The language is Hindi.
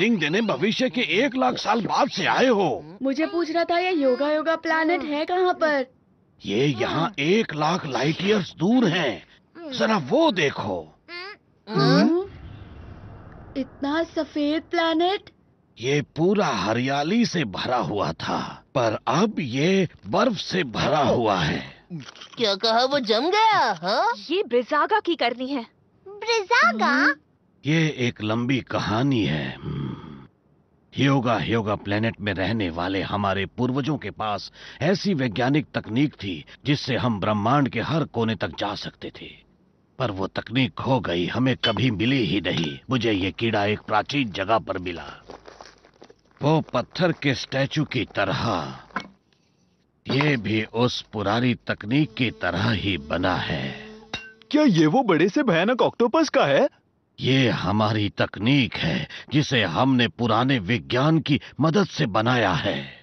रीडिंग देने भविष्य के एक लाख साल बाद से आए हो मुझे पूछ रहा था ये योगा योगा प्लानट है कहाँ पर ये यहाँ हाँ। एक लाख लाइट ईयर्स दूर हैं। जरा वो देखो हाँ? इतना सफेद प्लानट ये पूरा हरियाली से भरा हुआ था पर अब ये बर्फ से भरा हुआ है क्या कहा वो जम गया हा? ये ब्रिजागा की करनी है ब्रिजागा ये एक लंबी कहानी है हम्म। योगा योगा प्लेनेट में रहने वाले हमारे पूर्वजों के पास ऐसी वैज्ञानिक तकनीक थी जिससे हम ब्रह्मांड के हर कोने तक जा सकते थे पर वो तकनीक खो गई हमें कभी मिली ही नहीं मुझे ये कीड़ा एक प्राचीन जगह पर मिला वो पत्थर के स्टैचू की तरह ये भी उस पुरानी तकनीक की तरह ही बना है क्या ये वो बड़े से भयानक ऑक्टोपस का है ये हमारी तकनीक है जिसे हमने पुराने विज्ञान की मदद से बनाया है